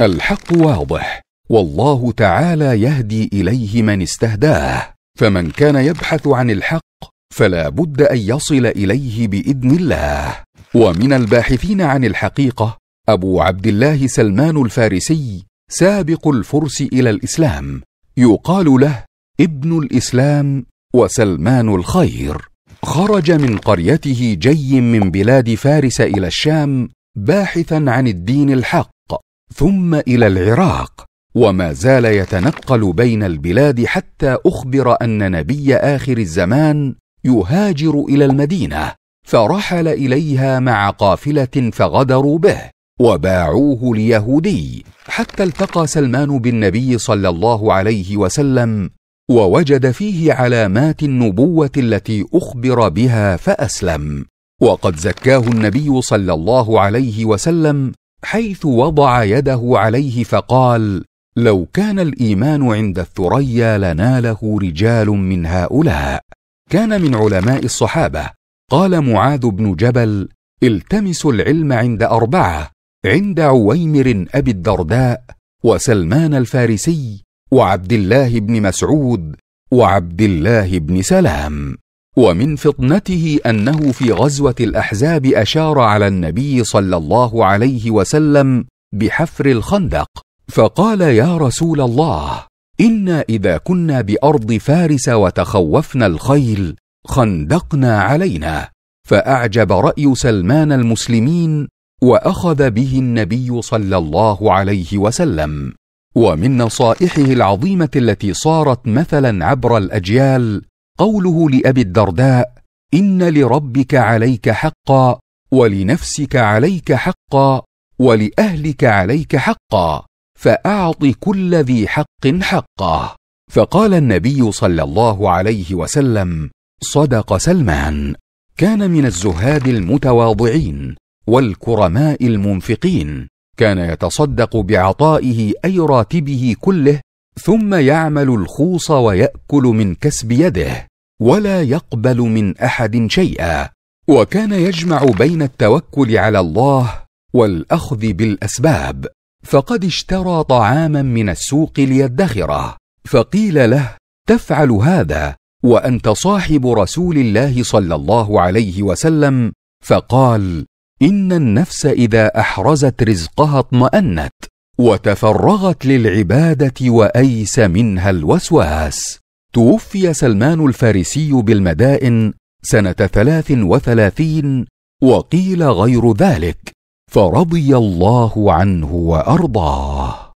الحق واضح والله تعالى يهدي اليه من استهداه فمن كان يبحث عن الحق فلا بد ان يصل اليه باذن الله ومن الباحثين عن الحقيقه ابو عبد الله سلمان الفارسي سابق الفرس الى الاسلام يقال له ابن الاسلام وسلمان الخير خرج من قريته جي من بلاد فارس الى الشام باحثا عن الدين الحق ثم الى العراق وما زال يتنقل بين البلاد حتى اخبر ان نبي اخر الزمان يهاجر الى المدينه فرحل اليها مع قافله فغدروا به وباعوه ليهودي حتى التقى سلمان بالنبي صلى الله عليه وسلم ووجد فيه علامات النبوه التي اخبر بها فاسلم وقد زكاه النبي صلى الله عليه وسلم حيث وضع يده عليه فقال لو كان الايمان عند الثريا لناله رجال من هؤلاء كان من علماء الصحابه قال معاذ بن جبل التمسوا العلم عند اربعه عند عويمر ابي الدرداء وسلمان الفارسي وعبد الله بن مسعود وعبد الله بن سلام ومن فطنته انه في غزوه الاحزاب اشار على النبي صلى الله عليه وسلم بحفر الخندق فقال يا رسول الله انا اذا كنا بارض فارس وتخوفنا الخيل خندقنا علينا فاعجب راي سلمان المسلمين واخذ به النبي صلى الله عليه وسلم ومن نصائحه العظيمه التي صارت مثلا عبر الاجيال قوله لابي الدرداء ان لربك عليك حقا ولنفسك عليك حقا ولاهلك عليك حقا فاعط كل ذي حق حقه فقال النبي صلى الله عليه وسلم صدق سلمان كان من الزهاد المتواضعين والكرماء المنفقين كان يتصدق بعطائه اي راتبه كله ثم يعمل الخوص وياكل من كسب يده ولا يقبل من احد شيئا وكان يجمع بين التوكل على الله والاخذ بالاسباب فقد اشترى طعاما من السوق ليدخره فقيل له تفعل هذا وانت صاحب رسول الله صلى الله عليه وسلم فقال ان النفس اذا احرزت رزقها اطمانت وتفرغت للعباده وايس منها الوسواس توفي سلمان الفارسي بالمدائن سنه ثلاث وثلاثين وقيل غير ذلك فرضي الله عنه وارضاه